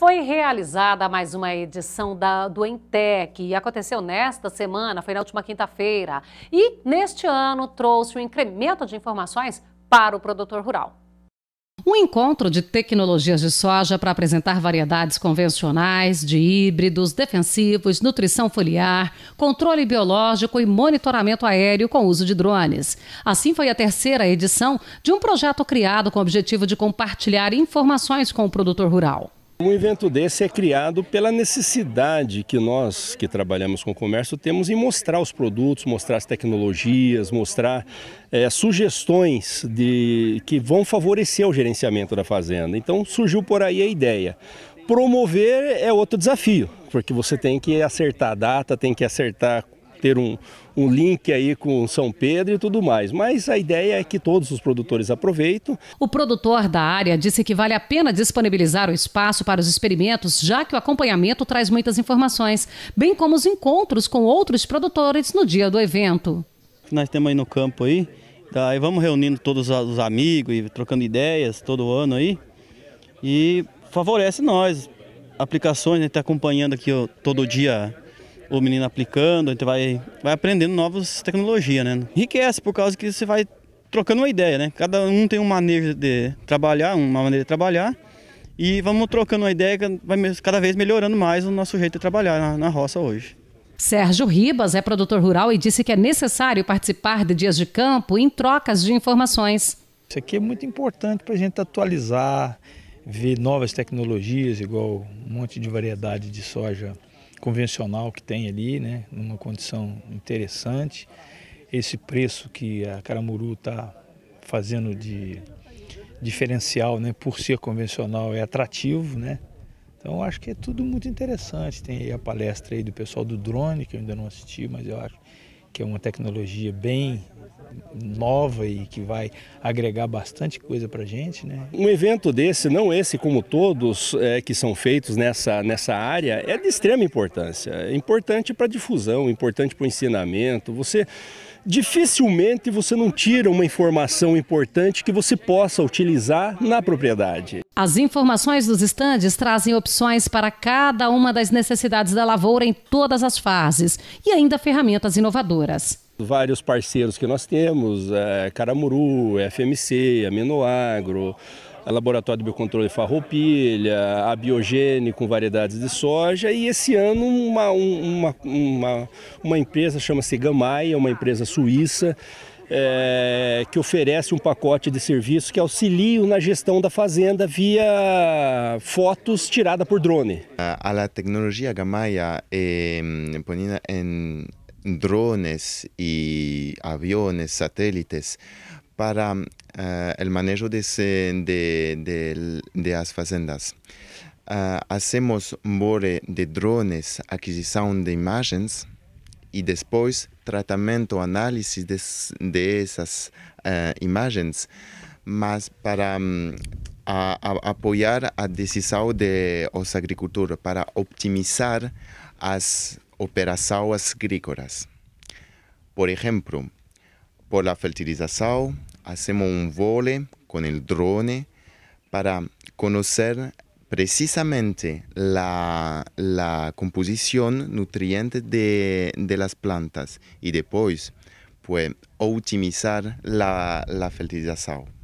Foi realizada mais uma edição da, do Entec e aconteceu nesta semana, foi na última quinta-feira. E neste ano trouxe um incremento de informações para o produtor rural. Um encontro de tecnologias de soja para apresentar variedades convencionais, de híbridos, defensivos, nutrição foliar, controle biológico e monitoramento aéreo com uso de drones. Assim foi a terceira edição de um projeto criado com o objetivo de compartilhar informações com o produtor rural. Um evento desse é criado pela necessidade que nós que trabalhamos com comércio temos em mostrar os produtos, mostrar as tecnologias, mostrar é, sugestões de que vão favorecer o gerenciamento da fazenda. Então surgiu por aí a ideia. Promover é outro desafio, porque você tem que acertar a data, tem que acertar ter um, um link aí com São Pedro e tudo mais. Mas a ideia é que todos os produtores aproveitem. O produtor da área disse que vale a pena disponibilizar o espaço para os experimentos, já que o acompanhamento traz muitas informações, bem como os encontros com outros produtores no dia do evento. Nós temos aí no campo aí, daí tá? vamos reunindo todos os amigos e trocando ideias todo ano aí. E favorece nós. Aplicações, a né? gente está acompanhando aqui todo dia o menino aplicando, a gente vai, vai aprendendo novas tecnologias, né? Enriquece por causa que você vai trocando uma ideia, né? Cada um tem uma maneira de trabalhar, uma maneira de trabalhar. E vamos trocando uma ideia, vai cada vez melhorando mais o nosso jeito de trabalhar na, na roça hoje. Sérgio Ribas é produtor rural e disse que é necessário participar de dias de campo em trocas de informações. Isso aqui é muito importante para a gente atualizar, ver novas tecnologias, igual um monte de variedade de soja convencional que tem ali, né, numa condição interessante. Esse preço que a Caramuru está fazendo de diferencial, né, por ser convencional, é atrativo, né? Então acho que é tudo muito interessante. Tem aí a palestra aí do pessoal do drone, que eu ainda não assisti, mas eu acho que é uma tecnologia bem nova e que vai agregar bastante coisa para gente, né? Um evento desse, não esse como todos é, que são feitos nessa, nessa área, é de extrema importância. É importante para difusão, importante para o ensinamento. Você dificilmente você não tira uma informação importante que você possa utilizar na propriedade. As informações dos estandes trazem opções para cada uma das necessidades da lavoura em todas as fases e ainda ferramentas inovadoras. Vários parceiros que nós temos, é, Caramuru, FMC, Aminoagro, Laboratório de Biocontrole Farroupilha, a Biogene com variedades de soja e esse ano uma, uma, uma, uma empresa chama-se Gamay, é uma empresa suíça, é, que oferece um pacote de serviços que auxilia na gestão da fazenda via fotos tirada por drone. A, a tecnologia Gamaya é, ponida em drones y aviones, satélites, para eh, el manejo de, de, de, las fazendas. Eh, hacemos more de drones, adquisición de imágenes y después tratamiento, análisis de, esas eh, imágenes, más para mm, apoyar a decisión de los agricultores, para optimizar las operações agrícolas. Por ejemplo, por la fertilización hacemos un um vole con el drone para conocer precisamente la, composición nutriente de, las plantas y después pues optimizar la, la fertilización.